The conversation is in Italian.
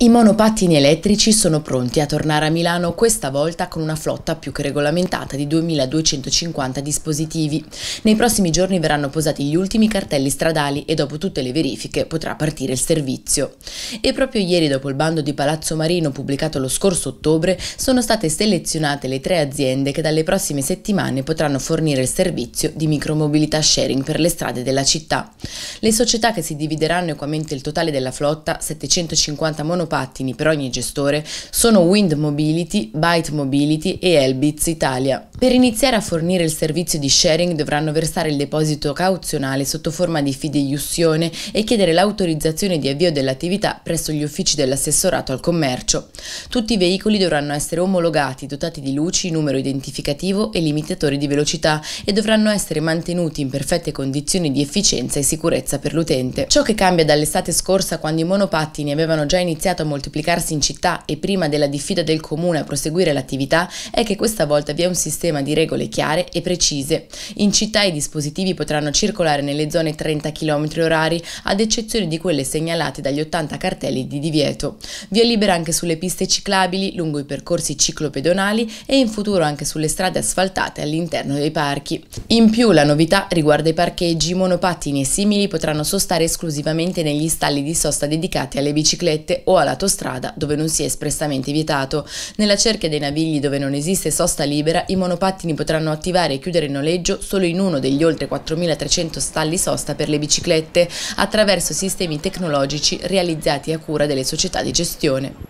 I monopattini elettrici sono pronti a tornare a Milano questa volta con una flotta più che regolamentata di 2250 dispositivi. Nei prossimi giorni verranno posati gli ultimi cartelli stradali e dopo tutte le verifiche potrà partire il servizio. E proprio ieri dopo il bando di Palazzo Marino pubblicato lo scorso ottobre sono state selezionate le tre aziende che dalle prossime settimane potranno fornire il servizio di micromobilità sharing per le strade della città. Le società che si divideranno equamente il totale della flotta, 750 monopattini, monopattini per ogni gestore sono Wind Mobility, Byte Mobility e Elbitz Italia. Per iniziare a fornire il servizio di sharing dovranno versare il deposito cauzionale sotto forma di fideiussione e chiedere l'autorizzazione di avvio dell'attività presso gli uffici dell'assessorato al commercio. Tutti i veicoli dovranno essere omologati, dotati di luci, numero identificativo e limitatori di velocità e dovranno essere mantenuti in perfette condizioni di efficienza e sicurezza per l'utente. Ciò che cambia dall'estate scorsa quando i monopattini avevano già iniziato iniziato a moltiplicarsi in città e prima della diffida del comune a proseguire l'attività è che questa volta vi è un sistema di regole chiare e precise. In città i dispositivi potranno circolare nelle zone 30 km orari, ad eccezione di quelle segnalate dagli 80 cartelli di divieto. Via libera anche sulle piste ciclabili, lungo i percorsi ciclopedonali e in futuro anche sulle strade asfaltate all'interno dei parchi. In più la novità riguarda i parcheggi, i monopattini e simili potranno sostare esclusivamente negli stalli di sosta dedicati alle biciclette o alla lato strada dove non sia espressamente vietato. Nella cerchia dei navigli dove non esiste sosta libera, i monopattini potranno attivare e chiudere il noleggio solo in uno degli oltre 4.300 stalli sosta per le biciclette, attraverso sistemi tecnologici realizzati a cura delle società di gestione.